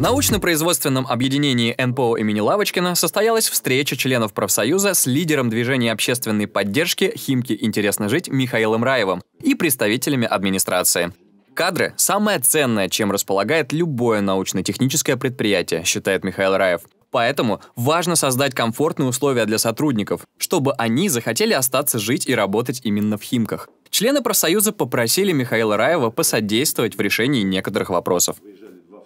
научно-производственном объединении НПО имени Лавочкина состоялась встреча членов профсоюза с лидером движения общественной поддержки «Химки. Интересно жить» Михаилом Раевым и представителями администрации. Кадры – самое ценное, чем располагает любое научно-техническое предприятие, считает Михаил Раев. Поэтому важно создать комфортные условия для сотрудников, чтобы они захотели остаться жить и работать именно в Химках. Члены профсоюза попросили Михаила Раева посодействовать в решении некоторых вопросов.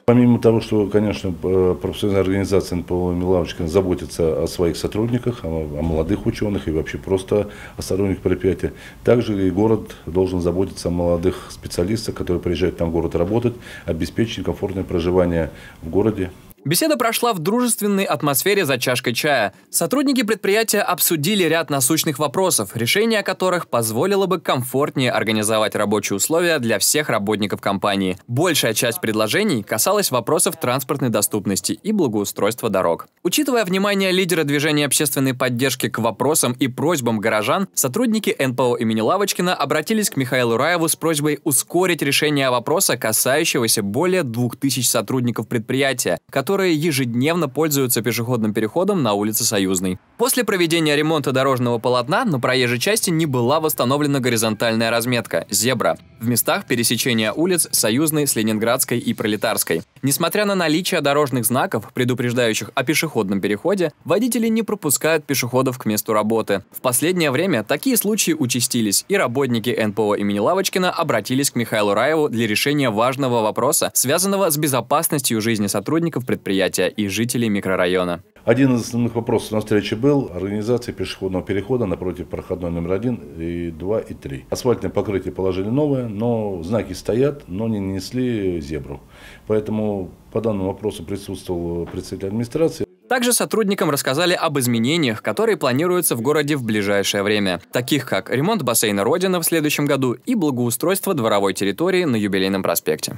Помимо того, что, конечно, э, профессиональная организация НПО Милавочкина, заботится о своих сотрудниках, о молодых ученых и вообще просто о сотрудниках предприятия, также и город должен заботиться о молодых специалистах, которые приезжают там в город работать, обеспечить комфортное проживание в городе Беседа прошла в дружественной атмосфере за чашкой чая. Сотрудники предприятия обсудили ряд насущных вопросов, решение которых позволило бы комфортнее организовать рабочие условия для всех работников компании. Большая часть предложений касалась вопросов транспортной доступности и благоустройства дорог. Учитывая внимание лидера движения общественной поддержки к вопросам и просьбам горожан, сотрудники НПО имени Лавочкина обратились к Михаилу Раеву с просьбой ускорить решение вопроса, касающегося более 2000 сотрудников предприятия, которые которые ежедневно пользуются пешеходным переходом на улице Союзной. После проведения ремонта дорожного полотна на проезжей части не была восстановлена горизонтальная разметка – зебра в местах пересечения улиц Союзной с Ленинградской и Пролетарской. Несмотря на наличие дорожных знаков, предупреждающих о пешеходном переходе, водители не пропускают пешеходов к месту работы. В последнее время такие случаи участились, и работники НПО имени Лавочкина обратились к Михаилу Раеву для решения важного вопроса, связанного с безопасностью жизни сотрудников предприятия и жителей микрорайона. Один из основных вопросов на встрече был организация пешеходного перехода напротив проходной номер 1 и 2 и 3. Асфальтное покрытие положили новое, но знаки стоят, но не нанесли зебру. Поэтому по данному вопросу присутствовал представитель администрации. Также сотрудникам рассказали об изменениях, которые планируются в городе в ближайшее время, таких как ремонт бассейна «Родина» в следующем году и благоустройство дворовой территории на Юбилейном проспекте.